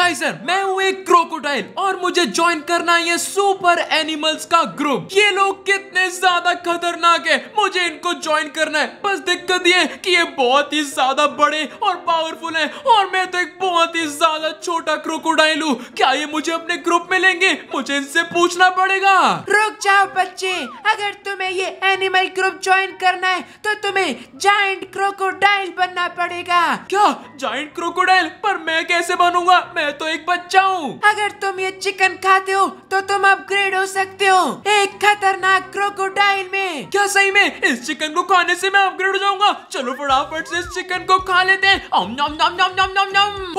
Kaizer मैं हूँ एक क्रोकोडाइल और मुझे ज्वाइन करना है सुपर एनिमल्स का ग्रुप ये लोग कितने ज्यादा खतरनाक है मुझे इनको ज्वाइन करना है बस दिक्कत ये कि ये बहुत ही ज्यादा बड़े और पावरफुल है और मैं तो एक बहुत ही ज्यादा छोटा क्रोकोडाइल हूँ क्या ये मुझे अपने ग्रुप में लेंगे मुझे इनसे पूछना पड़ेगा रुक जाओ बच्चे अगर तुम्हें ये एनिमल ग्रुप ज्वाइन करना है तो तुम्हें जॉइंट क्रोकोडाइल बनना पड़ेगा क्या जॉइंट क्रोकोडाइल पर मैं कैसे बनूंगा मैं मैं तो एक बच्चा हूँ अगर तुम ये चिकन खाते हो तो तुम अपग्रेड हो सकते हो एक खतरनाक क्रोकोडाइल में क्या सही में इस चिकन को खाने से मैं अपग्रेड हो जाऊंगा चलो फटाफट से इस चिकन को खा लेते हैं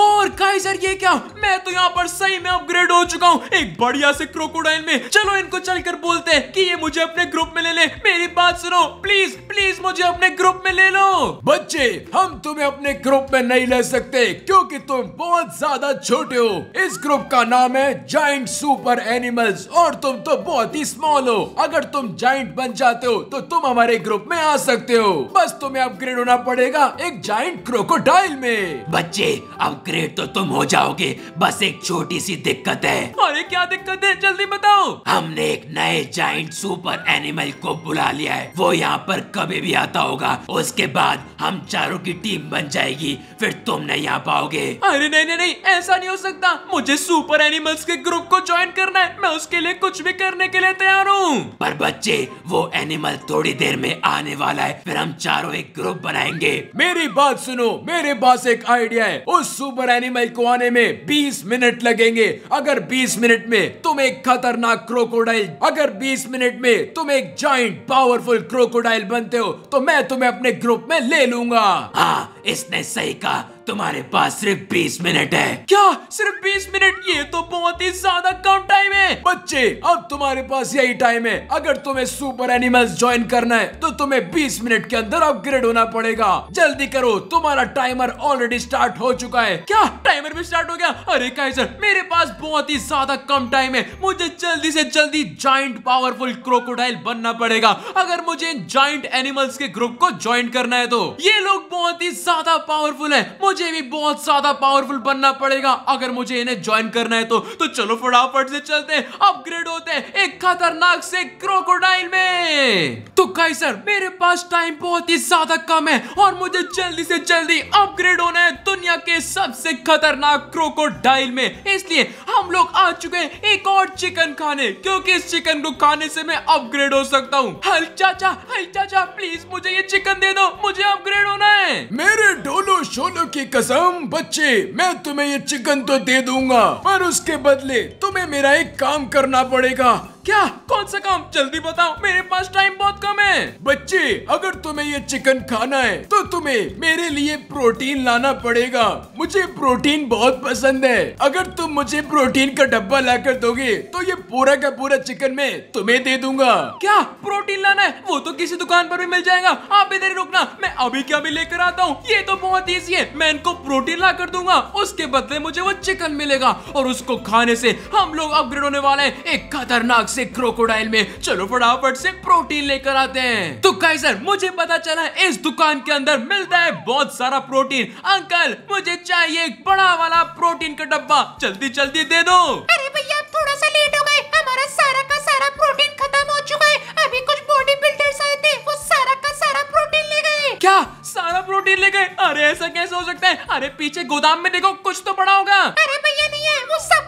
और काइजर ये क्या मैं तो यहाँ पर सही में अपग्रेड हो चुका हूँ एक बढ़िया से क्रोकोडाइल में चलो इनको चल बोलते हैं की ये मुझे अपने ग्रुप में ले ले मेरी बात सुनो प्लीज प्लीज मुझे अपने ग्रुप में ले लो बच्चे हम तुम्हें अपने ग्रुप में नहीं ले सकते क्योंकि तुम बहुत ज्यादा छोटे हो इस ग्रुप का नाम है जाइंट सुपर एनिमल्स और तुम तो बहुत ही स्मॉल हो अगर तुम जाइंट बन जाते हो तो तुम हमारे ग्रुप में आ सकते हो बस तुम्हें अपग्रेड होना पड़ेगा एक जाइंट क्रोकोडाइल में बच्चे अपग्रेड तो तुम हो जाओगे बस एक छोटी सी दिक्कत है अरे क्या दिक्कत है जल्दी बताओ हमने एक नए जाइंट सुपर एनिमल को बुला लिया है वो यहाँ पर कभी भी आता होगा उसके बाद हम चारों की टीम बन जाएगी फिर तुम नहीं आ पाओगे अरे नहीं नहीं नहीं ऐसा नहीं हो सकता मुझे सुपर एनिमल्स के ग्रुप को ज्वाइन करना है मैं उसके लिए कुछ भी करने के लिए तैयार हूँ पर बच्चे वो एनिमल थोड़ी देर में आने वाला है फिर हम चारों एक ग्रुप बनाएंगे मेरी बात सुनो मेरे पास एक आइडिया है उस सुपर एनिमल को आने में बीस मिनट लगेंगे अगर बीस मिनट में तुम एक खतरनाक क्रोकोडाइल अगर बीस मिनट में तुम एक जॉइंट पावरफुल क्रोकोडाइल बनते हो तो मैं तुम्हें अपने ग्रुप में ले लूंगा हाँ इसने सही कहा तुम्हारे पास सिर्फ बीस मिनट है क्या सिर्फ बीस मिनट ये तो बहुत ही ज्यादा कम टाइम है बच्चे अब तुम्हारे पास यही टाइम है अगर तुम्हें सुपर एनिमल्स ज्वाइन करना है तो तुम्हें बीस मिनट के अंदर अपग्रेड होना पड़ेगा जल्दी करो तुम्हारा टाइमर ऑलरेडी स्टार्ट हो चुका है क्या टाइमर भी स्टार्ट हो गया अरे काइजर मेरे पास बहुत ही ज्यादा कम टाइम है मुझे जल्दी ऐसी जल्दी ज्वाइंट पावरफुल क्रोकोडाइल बनना पड़ेगा अगर मुझे जॉइंट एनिमल्स के ग्रुप को ज्वाइन करना है तो ये लोग बहुत ही ज्यादा पावरफुल है मुझे भी बहुत ज्यादा पावरफुल बनना पड़ेगा अगर मुझे इन्हें ज्वाइन करना है तो तो चलो फटाफट से चलते हैं अपग्रेड होते हैं एक खतरनाक से क्रोकोडाइल में तो कई सर मेरे पास टाइम बहुत ही ज्यादा कम है और मुझे जल्दी से जल्दी अपग्रेड होना है दुनिया के सबसे खतरनाक क्रोकोडाइल में इसलिए हम लोग आ चुके हैं एक और चिकन खाने क्योंकि इस चिकन को खाने से मैं अपग्रेड हो सकता हूँ हल चाचा हल चाचा प्लीज मुझे ये चिकन दे दो मुझे अपग्रेड होना है मेरे डोलो शोलो के की कसम बच्चे मैं तुम्हें ये चिकन तो दे दूंगा पर उसके बदले तुम्हें मेरा एक काम करना पड़ेगा क्या कौन सा काम जल्दी बताओ मेरे पास टाइम बहुत कम है बच्चे अगर तुम्हें ये चिकन खाना है तो तुम्हें मेरे लिए प्रोटीन लाना पड़ेगा मुझे प्रोटीन बहुत पसंद है अगर तुम मुझे प्रोटीन का डब्बा ला कर दोगे तो ये पूरा का पूरा चिकन मैं तुम्हें दे दूंगा क्या प्रोटीन लाना है वो तो किसी दुकान पर भी मिल जाएगा आप भी देरी रुकना मैं अभी क्या भी लेकर आता हूँ ये तो बहुत ईजी है मैं इनको प्रोटीन ला कर दूंगा उसके बदले मुझे वो चिकन मिलेगा और उसको खाने से हम लोग अपग्रेड होने वाले हैं एक खतरनाक से क्रोकोडाइल में चलो फटाफट से प्रोटीन लेकर आते हैं तो सर मुझे पता चला इस दुकान के अंदर मिलता है बहुत सारा प्रोटीन अंकल मुझे चाहिए एक बड़ा वाला प्रोटीन का डब्बा जल्दी जल्दी दे दो अरे भैया आप थोड़ा सा लेट हो गए हमारा सारा का सारा प्रोटीन खत्म हो चुका है अभी कुछ बॉडी बिल्डर्स आए थे वो सारा का सारा प्रोटीन ले गए क्या सारा प्रोटीन ले गए अरे ऐसा कैसे हो सकता है अरे पीछे गोदाम में देखो कुछ तो बड़ा होगा अरे भैया नहीं है वो सब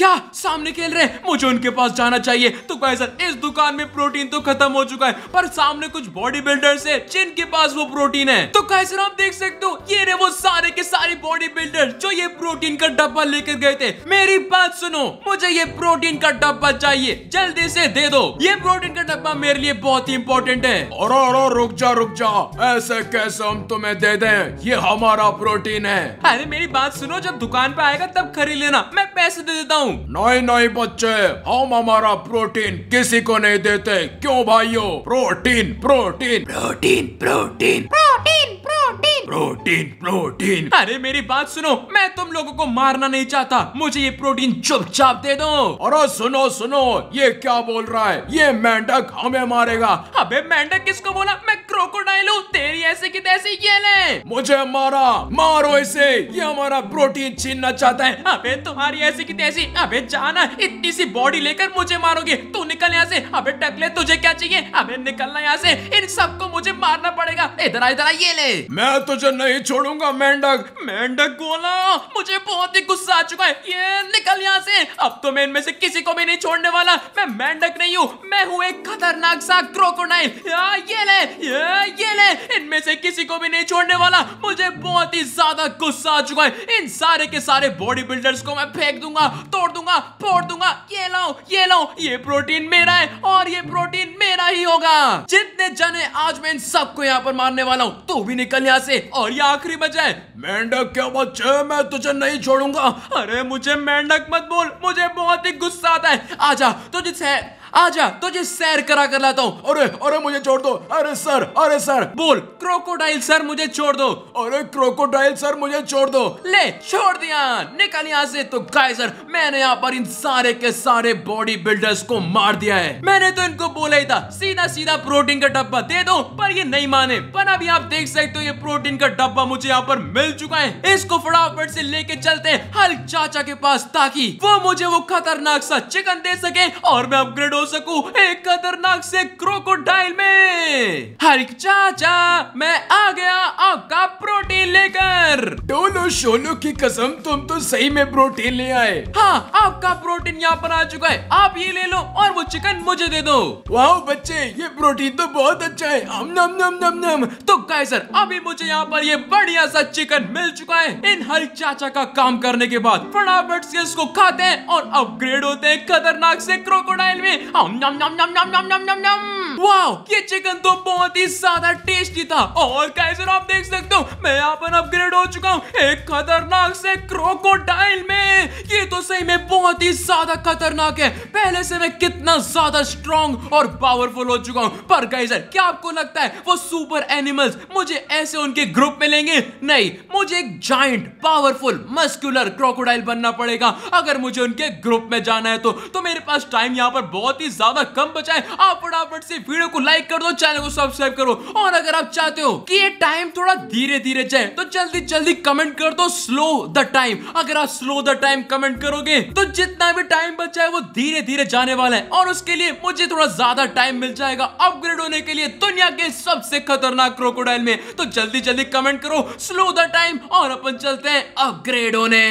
क्या सामने खेल रहे मुझे उनके पास जाना चाहिए चुका है सर इस दुकान में प्रोटीन तो खत्म हो चुका है पर सामने कुछ बॉडी बिल्डर्स है जिनके पास वो प्रोटीन है तो कहे सर आप देख सकते हो ये रहे वो सारे के सारे बॉडी बिल्डर जो ये प्रोटीन का डब्बा लेकर गए थे मेरी बात सुनो मुझे ये प्रोटीन का डब्बा चाहिए जल्दी से दे दो ये प्रोटीन का डब्बा मेरे लिए बहुत ही इंपॉर्टेंट है और, और, और रुक जा रुक जा ऐसे कैसे हम तुम्हें दे दे ये हमारा प्रोटीन है अरे मेरी बात सुनो जब दुकान पे आएगा तब खरीद लेना मैं पैसे दे देता हूँ नहीं नहीं बच्चे हम हमारा प्रोटीन प्रोटीन किसी को नहीं देते क्यों भाइयों protein protein protein protein protein protein protein protein protein अरे मेरी बात सुनो मैं तुम लोगों को मारना नहीं चाहता मुझे ये प्रोटीन चुपचाप दे दो अरे सुनो सुनो ये क्या बोल रहा है ये मेंढक हमें मारेगा अबे मेंढक किसको बोला मैं क्रोकोडाइल हूँ तेरी ऐसे की तैसे ये ले मुझे मारा मारो इसे ये हमारा प्रोटीन छीनना चाहता है अबे तुम्हारी ऐसी की तैसी अबे जाना इतनी सी बॉडी लेकर मुझे मारोगे तू निकल यहाँ से अबे टकले तुझे क्या चाहिए अबे निकलना यहाँ से इन सबको मुझे मारना पड़ेगा इधर इधर ये मैंने मैं तुझे नहीं छोड़ूंगा मेंढक मेंढक बोला मुझे बहुत ही गुस्सा आ चुका है ये निकल यहाँ से अब तो मैं इनमें से किसी को भी नहीं छोड़ने वाला मैं मेंढक नहीं हूँ मैं हूँ एक खतरनाक सा क्रोकोडाइल ये ले ये, ये ले इनमें से किसी को भी नहीं छोड़ने वाला मुझे बहुत ही ज्यादा गुस्सा आ चुका है इन सारे के सारे बॉडी बिल्डर्स को मैं फेंक दूंगा तोड़ दूंगा फोड़ दूंगा ये लाओ ये लाओ ये प्रोटीन मेरा है और ये प्रोटीन मेरा ही होगा जितने जने आज मैं इन सबको यहाँ पर मारने वाला हूँ तू भी निकल यहाँ से और ये आखिरी बचा है मेंढक के बच्चे मैं तुझे नहीं छोड़ूंगा अरे मुझे मेंढक मत बोल मुझे बहुत ही गुस्सा आता है आजा तुझसे तो आजा तुझे सैर करा कर लाता हूँ अरे अरे मुझे छोड़ दो अरे सर अरे सर बोल क्रोकोडाइल सर मुझे छोड़ दो अरे क्रोकोडाइल सर मुझे छोड़ दो ले छोड़ दिया निकल यहाँ से तो गाय सर मैंने यहाँ पर इन सारे के सारे बॉडी बिल्डर्स को मार दिया है मैंने तो इनको बोला ही था सीधा सीधा प्रोटीन का डब्बा दे दो पर ये नहीं माने पर अभी आप देख सकते हो ये प्रोटीन का डब्बा मुझे यहाँ पर मिल चुका है इसको फटाफट से लेके चलते हैं हल्क चाचा के पास ताकि वो मुझे वो खतरनाक सा चिकन दे सके और मैं अपग्रेड हो सकू एक खतरनाक से क्रोकोडाइल में हरिक चाचा मैं आ गया आपका प्रोटीन लेकर दोनों सोनू की कसम तुम तो सही में प्रोटीन ले आए हाँ आपका प्रोटीन यहाँ पर आ चुका है आप ये ले लो और वो चिकन मुझे दे दो वाह बच्चे ये प्रोटीन तो बहुत अच्छा है अम नम नम नम नम तो गाय सर अभी मुझे यहाँ पर ये बढ़िया सा चिकन मिल चुका है इन हर चाचा का काम करने के बाद फटाफट से इसको खाते हैं और अपग्रेड होते हैं खतरनाक से क्रोकोडाइल में Oh, nom nom nom nom nom nom nom nom! Wow ये चिकन तो बहुत ही ज्यादा टेस्टी था और कैसे आप देख सकते हो मैं यहाँ पर अपग्रेड हो चुका हूँ एक खतरनाक से क्रोकोडाइल में ये तो सही में बहुत ही ज्यादा खतरनाक है पहले से मैं कितना ज्यादा स्ट्रॉन्ग और पावरफुल हो चुका हूँ पर गाइजर क्या आपको लगता है वो सुपर एनिमल्स मुझे ऐसे उनके ग्रुप में लेंगे नहीं मुझे एक जाइंट पावरफुल मस्कुलर क्रोकोडाइल बनना पड़ेगा अगर मुझे उनके ग्रुप में जाना है तो, तो मेरे पास टाइम यहाँ पर बहुत ही ज्यादा कम बचा है आप फटाफट से वीडियो को लाइक कर दो चैनल को सब्सक्राइब करो और अगर आप चाहते हो कि ये टाइम थोड़ा धीरे धीरे जाए तो जल्दी जल्दी कमेंट कर दो स्लो द टाइम अगर आप स्लो द टाइम कमेंट करोगे तो जितना भी टाइम बचा है वो धीरे धीरे जाने वाला है और उसके लिए मुझे थोड़ा ज्यादा टाइम मिल जाएगा अपग्रेड होने के लिए दुनिया के सबसे खतरनाक क्रोकोडाइल में तो जल्दी जल्दी कमेंट करो स्लो द टाइम और अपन चलते हैं अपग्रेड होने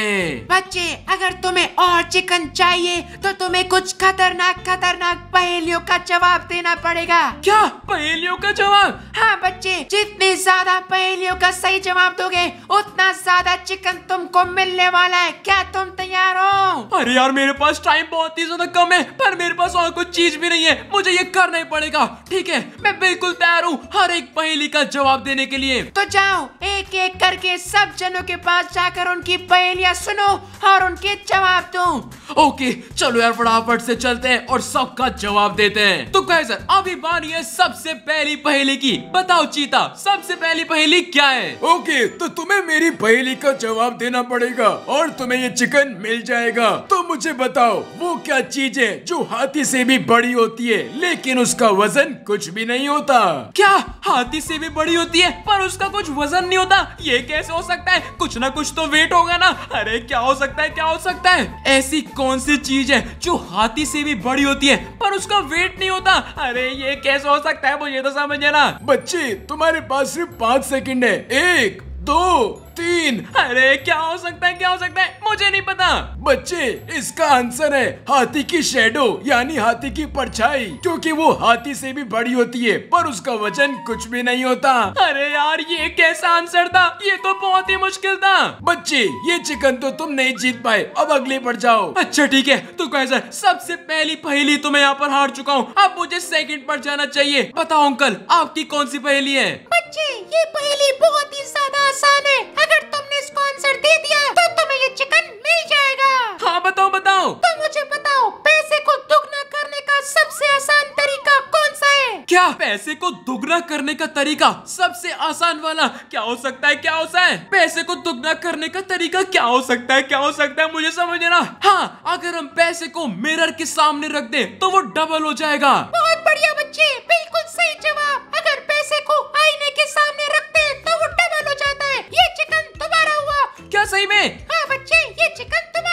बच्चे अगर तुम्हें और चिकन चाहिए तो तुम्हें कुछ खतरनाक खतरनाक पहेलियों का जवाब देना पड़ेगा मिलेगा क्या पहेलियों का जवाब हाँ बच्चे जितनी ज्यादा पहेलियों का सही जवाब दोगे उतना ज्यादा चिकन तुमको मिलने वाला है क्या तुम तैयार हो अरे यार मेरे पास टाइम बहुत ही ज्यादा कम है पर मेरे पास और कुछ चीज भी नहीं है मुझे ये करना ही पड़ेगा ठीक है मैं बिल्कुल तैयार हूँ हर एक पहेली का जवाब देने के लिए तो जाओ एक एक करके सब जनों के पास जाकर उनकी पहेलियाँ सुनो और उनके जवाब दो ओके चलो यार फटाफट से चलते हैं और सबका जवाब देते हैं तो कहे सर अभी बारी है सबसे पहली पहेली की बताओ चीता सबसे पहली पहेली क्या है ओके तो तुम्हें मेरी पहेली का जवाब देना पड़ेगा और तुम्हें ये चिकन मिल जाएगा तो मुझे बताओ वो क्या चीज है जो हाथी से भी बड़ी होती है लेकिन उसका वजन कुछ भी नहीं होता क्या हाथी से भी बड़ी होती है पर उसका कुछ वजन नहीं होता ये कैसे हो सकता है कुछ ना कुछ तो वेट होगा ना अरे क्या हो सकता है क्या हो सकता है ऐसी कौन सी चीज है जो हाथी से भी बड़ी होती है पर उसका वेट नहीं होता अरे ये ये कैसे हो सकता है मुझे तो समझे ना बच्चे तुम्हारे पास सिर्फ पाँच सेकंड है एक दो तीन अरे क्या हो सकता है क्या हो सकता है मुझे नहीं पता बच्चे इसका आंसर है हाथी की शेडो यानी हाथी की परछाई क्योंकि वो हाथी से भी बड़ी होती है पर उसका वजन कुछ भी नहीं होता अरे यार ये कैसा आंसर था ये तो बहुत ही मुश्किल था बच्चे ये चिकन तो तुम नहीं जीत पाए अब अगले पर जाओ अच्छा ठीक है तो कैसे सबसे पहली पहली तो मैं यहाँ पर हार चुका हूँ अब मुझे सेकेंड पर जाना चाहिए बताओ अंकल आपकी कौन सी पहली है बच्चे ये पहली बहुत ही ज्यादा आसान है अगर तुमने इसको आंसर दे दिया तो तुम्हें ये चिकन मिल जाएगा हाँ बताओ बताओ तो मुझे बताओ पैसे को दुगना करने का सबसे आसान तरीका कौन सा है क्या पैसे को दुगना करने का तरीका सबसे आसान वाला क्या हो सकता है क्या हो सकता है पैसे को दुगना करने का तरीका क्या हो सकता है क्या हो सकता है मुझे समझ ना हाँ अगर हम पैसे को मिरर के सामने रख दे तो वो डबल हो जाएगा बहुत बढ़िया बच्चे बिल्कुल सही जवाब अगर पैसे को आईने के सामने क्या सही में हाँ बच्चे ये चिकन तुम्हें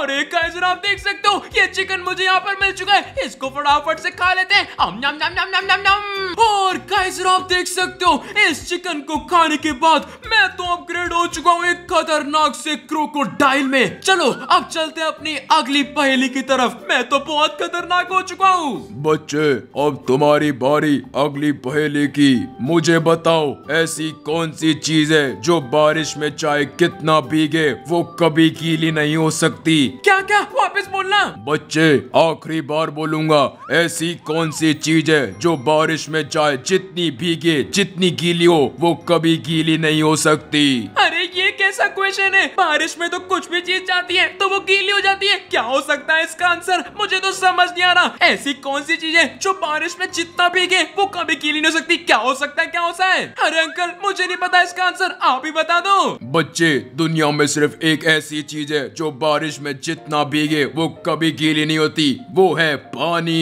अरे एक आप देख सकते हो ये चिकन मुझे यहाँ पर मिल चुका है इसको फटाफट से खा लेते हैं अम नम नम नम नम नम नम और गाइस आप देख सकते हो इस चिकन को खाने के बाद मैं तो अपग्रेड हो चुका हूँ एक खतरनाक से क्रोकोडाइल में चलो अब चलते हैं अपनी अगली पहेली की तरफ मैं तो बहुत खतरनाक हो चुका हूँ बच्चे अब तुम्हारी बारी अगली पहेली की मुझे बताओ ऐसी कौन सी चीज है जो बारिश में चाहे कितना भीगे वो कभी गीली नहीं हो सकती क्या क्या वापस बोलना बच्चे आखिरी बार बोलूंगा ऐसी कौन सी चीज है जो बारिश में जाए जितनी भीगे जितनी गीली हो वो कभी गीली नहीं हो सकती अरे ऐसा क्वेश्चन है बारिश में तो कुछ भी चीज जाती है तो वो गीली हो जाती है क्या हो सकता है इसका आंसर मुझे तो समझ नहीं आ रहा ऐसी कौन सी चीज है जो बारिश में जितना भीगे वो कभी गीली नहीं हो सकती क्या हो सकता है क्या सकता है अरे अंकल मुझे नहीं पता इसका आंसर आप ही बता दो बच्चे दुनिया में सिर्फ एक ऐसी चीज है जो बारिश में जितना भीगे वो कभी गीली नहीं होती वो है पानी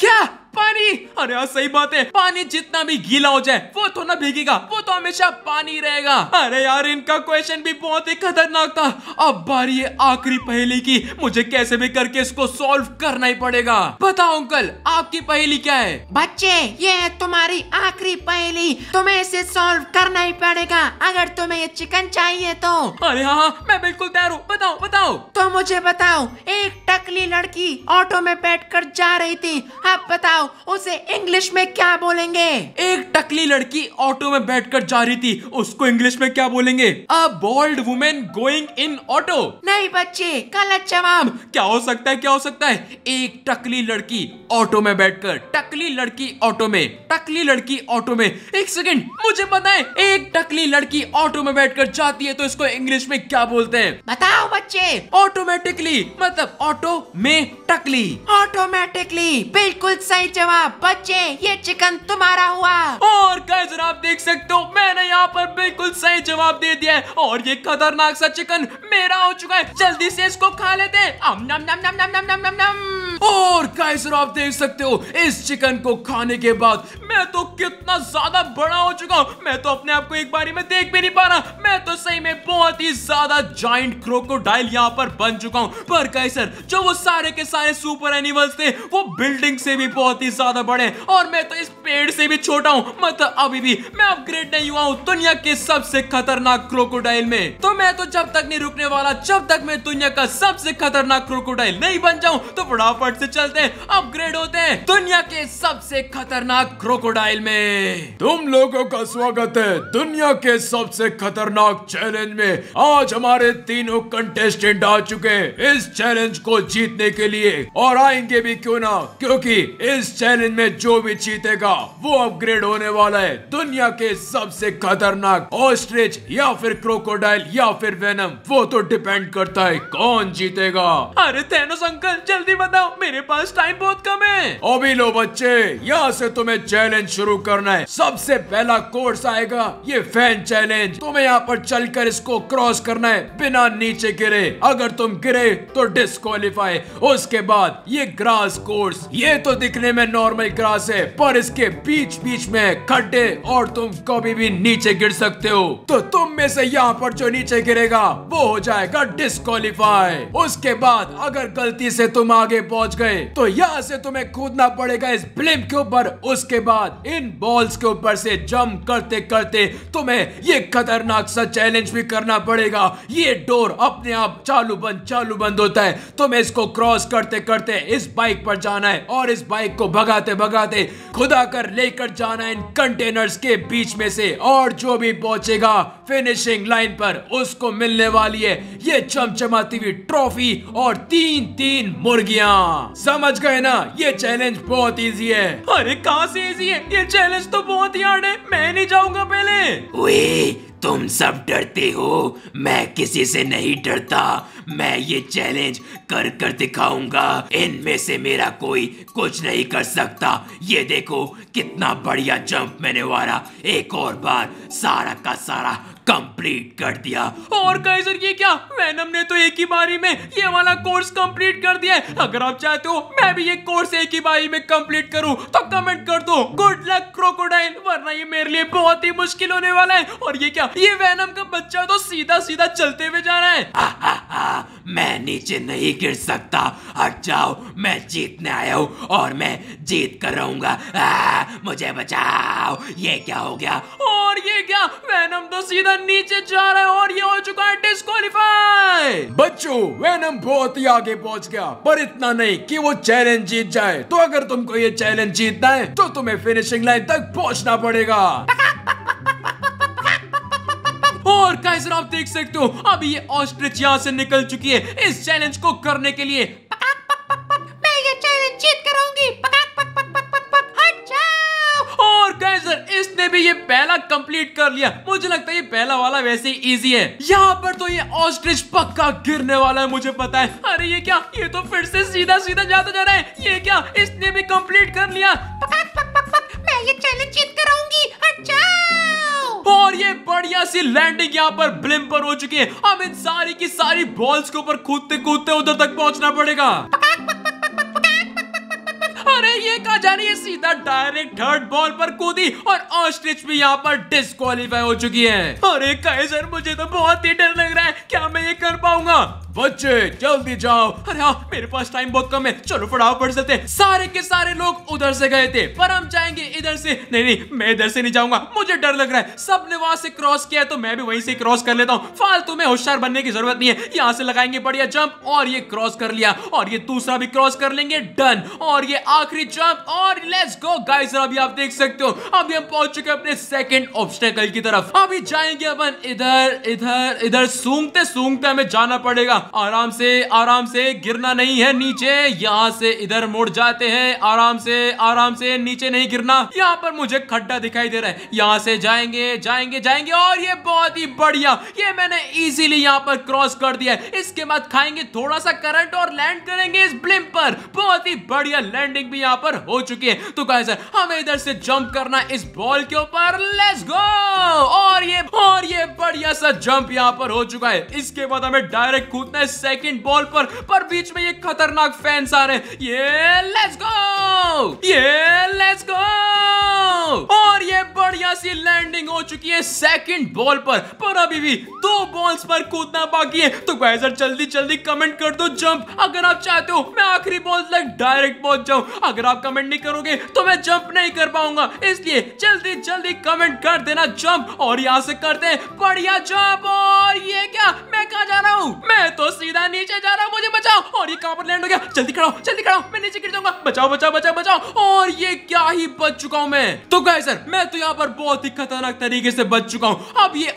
क्या पानी अरे यार सही बात है पानी जितना भी गीला हो जाए वो तो ना भीगेगा वो तो हमेशा पानी रहेगा अरे यार इनका क्वेश्चन भी बहुत ही खतरनाक था अब बारी है आखिरी पहेली की मुझे कैसे भी करके इसको सॉल्व करना ही पड़ेगा बताओ अंकल आपकी पहेली क्या है बच्चे ये है तुम्हारी आखिरी पहेली तुम्हें इसे सॉल्व करना ही पड़ेगा अगर तुम्हें ये चिकन चाहिए तो अरे हाँ, हाँ मैं बिल्कुल तैयार हूँ बताओ बताओ तो मुझे बताओ एक टकली लड़की ऑटो में बैठ कर जा रही थी अब बताओ बताओ उसे इंग्लिश में क्या बोलेंगे एक टकली लड़की ऑटो में बैठकर जा रही थी उसको इंग्लिश में क्या बोलेंगे a bold women going in auto नहीं बच्चे गलत जवाब क्या हो सकता है क्या हो सकता है एक टकली लड़की ऑटो में बैठकर टकली लड़की ऑटो में टकली लड़की ऑटो में एक सेकेंड मुझे पता है एक टकली लड़की ऑटो में बैठकर जाती है तो इसको इंग्लिश में क्या बोलते हैं बताओ बच्चे ऑटोमेटिकली मतलब ऑटो में टकली ऑटोमेटिकली बिल्कुल सही सही जवाब बच्चे ये चिकन तुम्हारा हुआ और कैसे आप देख सकते हो मैंने यहाँ पर बिल्कुल सही जवाब दे दिया है और ये खतरनाक सा चिकन मेरा हो चुका है जल्दी से इसको खा लेते हैं नम नम नम नम नम नम नम नम और कैसर आप देख सकते हो इस चिकन को खाने के बाद मैं तो कितना ज्यादा बड़ा हो चुका हूँ मैं तो अपने आप को एक बारी में देख भी नहीं पा रहा मैं तो सही में बहुत ही ज्यादा जॉइंट क्रोकोडाइल यहाँ पर बन चुका हूँ पर कैसर जो वो सारे के सारे सुपर एनिमल्स थे वो बिल्डिंग से भी बहुत ही ज्यादा बड़े और मैं तो इस पेड़ से भी छोटा हूँ मतलब अभी भी मैं अपग्रेड नहीं हुआ हूँ दुनिया के सबसे खतरनाक क्रोकोडाइल में तो मैं तो जब तक नहीं रुकने वाला जब तक मैं दुनिया का सबसे खतरनाक क्रोकोडाइल नहीं बन जाऊँ तो फटाफट स्मार्ट से चलते हैं अपग्रेड होते हैं दुनिया के सबसे खतरनाक क्रोकोडाइल में तुम लोगों का स्वागत है दुनिया के सबसे खतरनाक चैलेंज में आज हमारे तीनों कंटेस्टेंट आ चुके हैं इस चैलेंज को जीतने के लिए और आएंगे भी क्यों ना क्योंकि इस चैलेंज में जो भी जीतेगा वो अपग्रेड होने वाला है दुनिया के सबसे खतरनाक ऑस्ट्रिच या फिर क्रोकोडाइल या फिर वेनम वो तो डिपेंड करता है कौन जीतेगा अरे तेनो अंकल जल्दी बताओ मेरे पास टाइम बहुत कम है अभी लो बच्चे यहाँ से तुम्हें चैलेंज शुरू करना है सबसे पहला कोर्स आएगा ये फैन चैलेंज तुम्हें यहाँ पर चलकर इसको क्रॉस करना है बिना नीचे गिरे अगर तुम गिरे तो डिस्कालीफाई उसके बाद ये ग्रास कोर्स ये तो दिखने में नॉर्मल ग्रास है पर इसके बीच बीच में खड्डे और तुम कभी भी नीचे गिर सकते हो तो तुम में से यहाँ पर जो नीचे गिरेगा वो हो जाएगा डिस्कालीफाई उसके बाद अगर गलती से तुम आगे बहुत पहुंच गए तो यहाँ से तुम्हें कूदना पड़ेगा इस ब्लिम के ऊपर उसके बाद इन बॉल्स के ऊपर से जंप करते करते तुम्हें ये खतरनाक सा चैलेंज भी करना पड़ेगा ये डोर अपने आप चालू बंद चालू बंद होता है तुम्हें इसको क्रॉस करते करते इस बाइक पर जाना है और इस बाइक को भगाते भगाते खुदा कर लेकर जाना है इन कंटेनर्स के बीच में से और जो भी पहुंचेगा फिनिशिंग लाइन पर उसको मिलने वाली है ये चमचमाती हुई ट्रॉफी और तीन तीन मुर्गियां हाँ समझ गए ना ये चैलेंज बहुत इजी है अरे कहाँ से इजी है ये चैलेंज तो बहुत ही हार्ड है मैं नहीं जाऊंगा पहले वे तुम सब डरते हो मैं किसी से नहीं डरता मैं ये चैलेंज कर कर दिखाऊंगा इनमें से मेरा कोई कुछ नहीं कर सकता ये देखो कितना बढ़िया जंप मैंने वारा एक और बार सारा का सारा कंप्लीट कर दिया और कहे सर ये क्या वैनम ने तो एक ही बारी में ये वाला कोर्स कंप्लीट कर दिया है अगर आप चाहते हो मैं भी ये कोर्स एक ही बारी में कंप्लीट करूं तो कमेंट कर दो गुड लक क्रोकोडाइल वरना ये मेरे लिए बहुत ही मुश्किल होने वाला है और ये क्या ये वैनम का बच्चा तो सीधा सीधा चलते हुए जा रहा है मैं नीचे नहीं गिर सकता हट जाओ मैं जीतने आया हूँ और मैं जीत कर रहूंगा आ, मुझे बचाओ ये क्या हो गया और ये क्या वैनम तो सीधा नीचे जा रहा है और ये हो चुका है डिस्कालीफाई बच्चों वैनम बहुत ही आगे पहुंच गया पर इतना नहीं कि वो चैलेंज जीत जाए तो अगर तुमको ये चैलेंज जीतना है तो तुम्हें फिनिशिंग लाइन तक पहुंचना पड़ेगा और कैसे आप देख सकते हो अब ये ऑस्ट्रिच यहाँ से निकल चुकी है इस चैलेंज को करने के लिए इसने भी ये पहला कंप्लीट कर लिया मुझे लगता है ये पहला वाला वैसे ही इजी है यहाँ पर तो ये ऑस्ट्रिच पक्का गिरने वाला है मुझे पता है अरे ये क्या ये तो फिर से सीधा सीधा जाता जा रहा है ये क्या इसने भी कंप्लीट कर लिया पक, पक पक पक पक, मैं ये चैलेंज जीत कराऊंगी अच्छा और ये बढ़िया सी लैंडिंग यहाँ पर ब्लिम पर हो चुकी है अब इन सारी की सारी बॉल्स के ऊपर कूदते कूदते उधर तक पहुंचना पड़ेगा अरे ये कहा जा रही है सीधा डायरेक्ट थर्ड बॉल पर कूदी और ऑस्ट्रिच भी यहाँ पर डिस्कालीफाई हो चुकी है अरे सर मुझे तो बहुत ही डर लग रहा है क्या मैं ये कर पाऊंगा बच्चे जल्दी जाओ अरे हाँ मेरे पास टाइम बहुत कम है चलो पढ़ाओ पढ़ सकते सारे के सारे लोग उधर से गए थे पर हम जाएंगे इधर से नहीं नहीं मैं इधर से नहीं जाऊंगा मुझे डर लग रहा है सब ने वहां से क्रॉस किया तो मैं भी वहीं से क्रॉस कर लेता हूँ फालतू में होशियार बनने की जरूरत नहीं है यहाँ से लगाएंगे बढ़िया जंप और ये क्रॉस कर लिया और ये दूसरा भी क्रॉस कर लेंगे डन और ये आखिरी जंप और लेट्स गो गाइस अभी आप देख सकते हो अभी हम पहुंच चुके अपने सेकंड ऑब्स्टेकल की तरफ अभी जाएंगे अपन इधर इधर इधर सूंघते सूंघते हमें जाना पड़ेगा गया आराम से आराम से गिरना नहीं है नीचे यहाँ से इधर मुड़ जाते हैं आराम से आराम से नीचे नहीं गिरना यहाँ पर मुझे खड्डा दिखाई दे रहा है यहाँ से जाएंगे जाएंगे जाएंगे और ये बहुत ही बढ़िया ये मैंने इजीली यहाँ पर क्रॉस कर दिया है इसके बाद खाएंगे थोड़ा सा करंट और लैंड करेंगे इस ब्लिम पर बहुत ही बढ़िया लैंडिंग भी यहाँ पर हो चुकी है तो कहे सर हमें इधर से जम्प करना इस बॉल के ऊपर लेस गो और ये और ये बढ़िया सा जंप यहाँ पर हो चुका है इसके बाद हमें डायरेक्ट कूद कूदना है सेकंड बॉल पर पर बीच में ये खतरनाक फैंस आ रहे हैं ये लेट्स गो ये लेट्स गो Oh! और ये बढ़िया सी लैंडिंग हो चुकी है सेकंड बॉल पर पर अभी भी दो बॉल्स पर कूदना बाकी है तो गाइजर जल्दी जल्दी कमेंट कर दो जंप अगर आप चाहते हो मैं आखिरी बॉल तक डायरेक्ट पहुंच जाऊं अगर आप कमेंट नहीं करोगे तो मैं जंप नहीं कर पाऊंगा इसलिए जल्दी जल्दी कमेंट कर देना जंप और यहाँ से करते हैं बढ़िया जंप और ये क्या मैं कहा जा रहा हूँ मैं तो सीधा नीचे जा रहा हूँ मुझे बचाओ और ये कहाँ पर लैंड हो गया जल्दी खड़ा जल्दी खड़ा मैं नीचे गिर जाऊंगा बचाओ बचाओ बचाओ बचाओ और ये क्या ही बच चुका हूँ मैं तो तो सर मैं तो यहाँ पर बहुत ही खतरनाक तरीके से बच चुका हूँ अब ये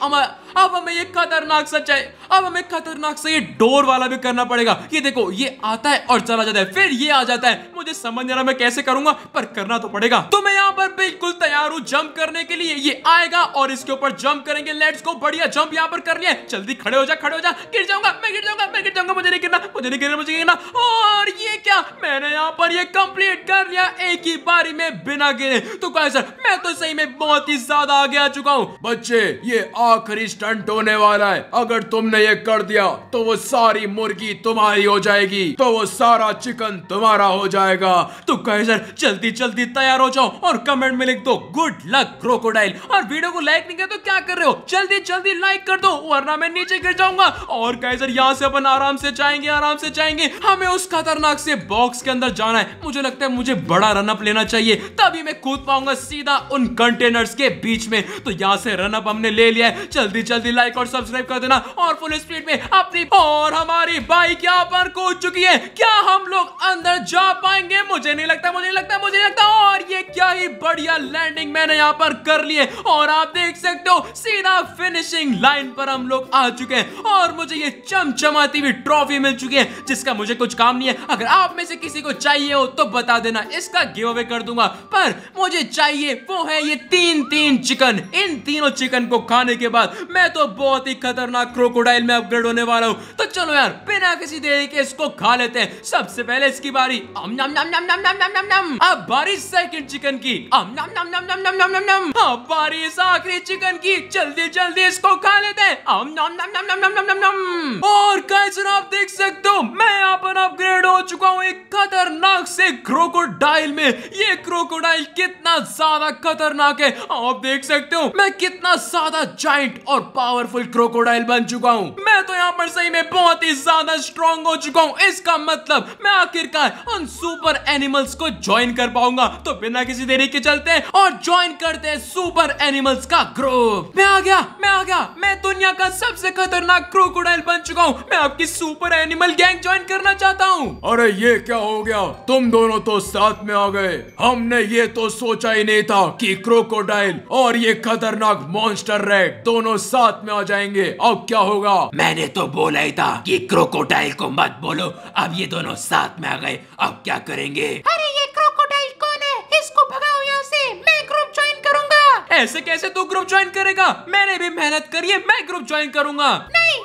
अब हमें ये खतरनाक सा चाहिए अब हमें खतरनाक सा ये डोर वाला भी करना पड़ेगा ये देखो ये आता है और चला जाता है फिर ये आ जाता है मुझे समझ नहीं रहा मैं कैसे करूंगा पर करना तो पड़ेगा तो मैं यहाँ पर बिल्कुल तैयार हूँ जंप करने के लिए ये आएगा और इसके ऊपर जंप करेंगे लेट्स को बढ़िया जंप यहाँ पर कर लिया जल्दी खड़े हो जा खड़े हो जा गिर जाऊंगा मैं गिर जाऊंगा मैं गिर जाऊंगा मुझे नहीं गिरना मुझे नहीं गिरना मुझे गिरना और ये क्या मैंने यहाँ पर ये कंप्लीट कर लिया एक ही बारी में बिना गिरे तो कहा सर मैं तो सही में बहुत ही ज्यादा आगे आ चुका हूँ बच्चे ये आखिरी स्टंट होने वाला है अगर तुमने ये कर दिया तो वो सारी मुर्गी तुम्हारी हो जाएगी तो वो सारा चिकन तुम्हारा हो जाएगा तो कैसर जल्दी जल्दी तैयार हो जाओ और कमेंट में लिख दो गुड लक क्रोकोडाइल और वीडियो को लाइक नहीं किया तो क्या कर रहे हो जल्दी जल्दी लाइक कर दो वरना मैं नीचे गिर जाऊंगा और कैसर यहाँ से अपन आराम से जाएंगे आराम से जाएंगे हमें उस खतरनाक से बॉक्स के अंदर जाना है मुझे लगता है मुझे बड़ा रनअप लेना चाहिए तभी मैं कूद पाऊंगा सीधा सीधा उन कंटेनर्स के बीच में तो यहाँ से रन अप हमने ले लिया है जल्दी जल्दी लाइक और सब्सक्राइब कर देना और फुल स्पीड में अपनी और हमारी बाइक यहाँ पर कूद चुकी है क्या हम लोग अंदर जा पाएंगे मुझे नहीं लगता मुझे नहीं लगता मुझे नहीं लगता और ये क्या ही बढ़िया लैंडिंग मैंने यहाँ पर कर लिए और आप देख सकते हो सीधा फिनिशिंग लाइन पर हम लोग आ चुके हैं और मुझे ये चमचमाती हुई ट्रॉफी मिल चुकी है जिसका मुझे कुछ काम नहीं है अगर आप में से किसी को चाहिए हो तो बता देना इसका गिव अवे कर दूंगा पर मुझे चाहिए चाहिए वो है ये तीन तीन चिकन इन तीनों चिकन को खाने के बाद मैं तो बहुत ही खतरनाक क्रोकोडाइल में अपग्रेड होने वाला हूँ तो चलो यार बिना किसी देरी के इसको खा लेते हैं सबसे पहले इसकी बारी अम नम नम नम नम नम नम नम नम अब बारी सेकंड चिकन की अम नम नम नम नम नम नम नम नम अब बारी इस आखिरी चिकन की जल्दी जल्दी इसको खा लेते हैं अम नम नम नम नम नम नम नम नम और कैसे आप देख सकते हो मैं यहाँ पर अपग्रेड हो चुका हूँ एक खतरनाक से क्रोकोडाइल में ये क्रोकोडाइल कितना ज्यादा खतरनाक है आप देख सकते हो मैं कितना ज्यादा जाइंट और पावरफुल क्रोकोडाइल बन चुका हूँ मैं तो यहाँ पर सही में बहुत ही ज्यादा स्ट्रॉन्ग हो चुका हूँ इसका मतलब मैं आखिरकार उन सुपर एनिमल्स को ज्वाइन कर पाऊंगा तो बिना किसी देरी के चलते और ज्वाइन करते हैं सुपर एनिमल्स का ग्रुप मैं आ गया मैं आ गया मैं दुनिया का सबसे खतरनाक क्रोकोडाइल बन चुका हूँ मैं आपकी सुपर एनिमल गैंग ज्वाइन करना चाहता हूँ अरे ये क्या हो गया तुम दोनों तो साथ में आ गए हमने ये तो सोचा ही नहीं देता कि क्रोकोडाइल और ये खतरनाक मॉन्स्टर रेड दोनों साथ में आ जाएंगे अब क्या होगा मैंने तो बोला ही था कि क्रोकोडाइल को मत बोलो अब ये दोनों साथ में आ गए अब क्या करेंगे अरे ये क्रोकोडाइल कौन है इसको भगाओ यहाँ से मैं ग्रुप ज्वाइन करूँगा ऐसे कैसे तू ग्रुप ज्वाइन करेगा मैंने भी मेहनत करी है मैं ग्रुप ज्वाइन करूंगा नहीं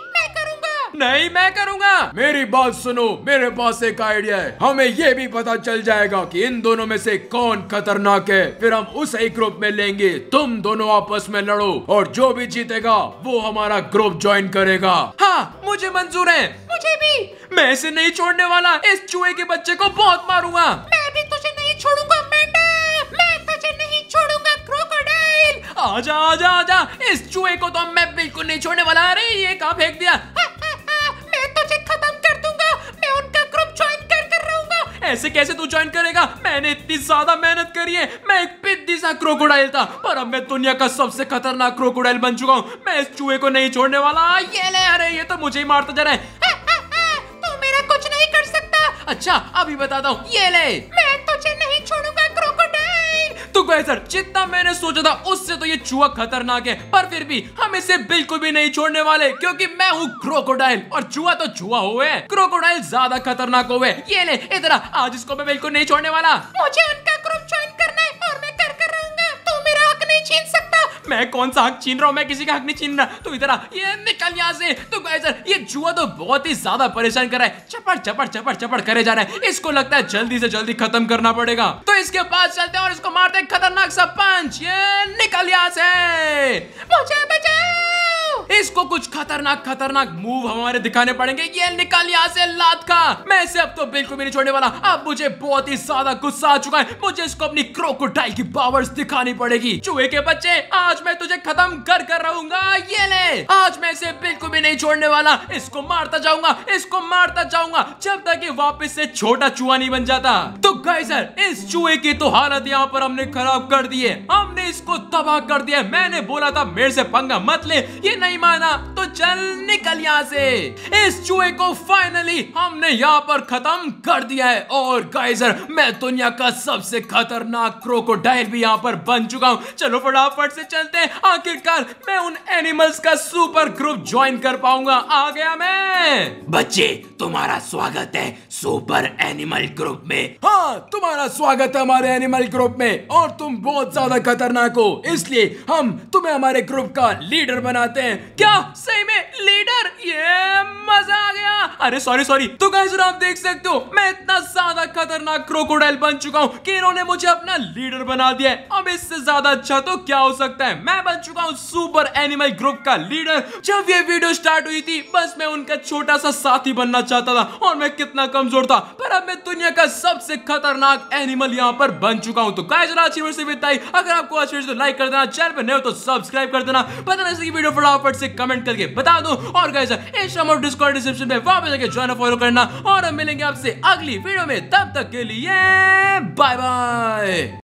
नहीं मैं करूँगा मेरी बात सुनो मेरे पास एक आइडिया है हमें ये भी पता चल जाएगा कि इन दोनों में से कौन खतरनाक है फिर हम उसे ग्रुप में लेंगे तुम दोनों आपस में लड़ो और जो भी जीतेगा वो हमारा ग्रुप ज्वाइन करेगा हाँ मुझे मंजूर है मुझे भी मैं इसे नहीं छोड़ने वाला इस चूहे के बच्चे को बहुत मारूंगा मैं भी तुझे नहीं छोड़ूंगा मैं तुझे नहीं छोड़ूंगा क्रोकोडाइल आजा आजा आजा इस चूहे को तो मैं बिल्कुल नहीं छोड़ने वाला अरे ये कहा फेंक दिया हाँ, तुझे खत्म कर दूंगा मैं उनका ग्रुप ज्वाइन कर कर रहूंगा ऐसे कैसे तू ज्वाइन करेगा मैंने इतनी ज्यादा मेहनत करी है मैं एक पिद्दी सा क्रोकोडाइल था पर अब मैं दुनिया का सबसे खतरनाक क्रोकोडाइल बन चुका हूँ मैं इस चूहे को नहीं छोड़ने वाला ये ले अरे ये तो मुझे ही मारता जा रहा है तू मेरा कुछ नहीं कर सकता अच्छा अभी बताता हूँ ये ले मैं तुझे नहीं छोड़ूंगा तो गए सर जितना मैंने सोचा था उससे तो ये चूहा खतरनाक है पर फिर भी हम इसे बिल्कुल भी नहीं छोड़ने वाले क्योंकि मैं हूँ क्रोकोडाइल और चूहा तो चूहा हुए क्रोकोडाइल ज्यादा खतरनाक हुए ये ले इतना आज इसको मैं बिल्कुल नहीं छोड़ने वाला मुझे उनका मैं कौन सा हक छीन रहा हूँ मैं किसी का हक नहीं छीन रहा तू इधर आ ये निकल यहाँ से तो सर ये जुआ तो बहुत ही ज्यादा परेशान कर रहा है चपड़ चपड़ चपड़ चपड़ करे जा रहा है इसको लगता है जल्दी से जल्दी खत्म करना पड़ेगा तो इसके बाद चलते हैं और इसको मारते खतरनाक सा पंच ये निकल यहाँ से मुझे बचाओ इसको कुछ खतरनाक खतरनाक मूव हमारे दिखाने पड़ेंगे ये निकाल यहाँ से लात का मैं इसे अब तो बिल्कुल भी नहीं छोड़ने वाला अब मुझे बहुत ही ज्यादा गुस्सा आ चुका है मुझे इसको अपनी क्रोकोटाइल की पावर दिखानी पड़ेगी चूहे के बच्चे आज मैं तुझे खत्म कर कर रहूंगा ये ले आज मैं इसे बिल्कुल भी नहीं छोड़ने वाला इसको मारता जाऊंगा इसको मारता जाऊंगा जब तक ये वापस से छोटा चूहा नहीं बन जाता तो सर इस चूहे की तो हालत यहाँ पर हमने खराब कर दी है हमने इसको तबाह कर दिया मैंने बोला था मेरे से पंगा मत ले ये नहीं नहीं माना तो चल निकल यहाँ से इस चूहे को फाइनली हमने यहाँ पर खत्म कर दिया है और गाइजर मैं दुनिया का सबसे खतरनाक क्रोकोडाइल भी यहाँ पर बन चुका हूँ चलो फटाफट से चलते हैं आखिरकार मैं उन एनिमल्स का सुपर ग्रुप ज्वाइन कर पाऊंगा आ गया मैं बच्चे तुम्हारा स्वागत है सुपर एनिमल ग्रुप में हाँ तुम्हारा स्वागत है हमारे एनिमल ग्रुप में और तुम बहुत ज्यादा खतरनाक हो इसलिए हम तुम्हें हमारे ग्रुप का लीडर बनाते हैं क्या सही में लीडर ये मजा आ गया अरे सॉरी सॉरी तो कहीं जरा आप देख सकते हो मैं इतना ज्यादा खतरनाक क्रोकोडाइल बन चुका हूँ कि इन्होंने मुझे अपना लीडर बना दिया है अब इससे ज्यादा अच्छा तो क्या हो सकता है मैं बन चुका हूँ सुपर एनिमल ग्रुप का लीडर जब ये वीडियो स्टार्ट हुई थी बस मैं उनका छोटा सा साथी बनना चाहता था और मैं कितना कमजोर था पर अब मैं दुनिया का सबसे खतरनाक एनिमल यहाँ पर बन चुका हूँ तो कहीं जरा अच्छी अगर आपको अच्छी लाइक तो कर देना चैनल पर नहीं हो तो सब्सक्राइब कर देना पता नहीं वीडियो फटाफट से कमेंट करके बता दो और गाइस इंस्टाग्राम और डिस्कॉर्ड डिस्क्रिप्शन में वापस ज्वाइन फॉलो करना और हम मिलेंगे आपसे अगली वीडियो में तब तक के लिए बाय बाय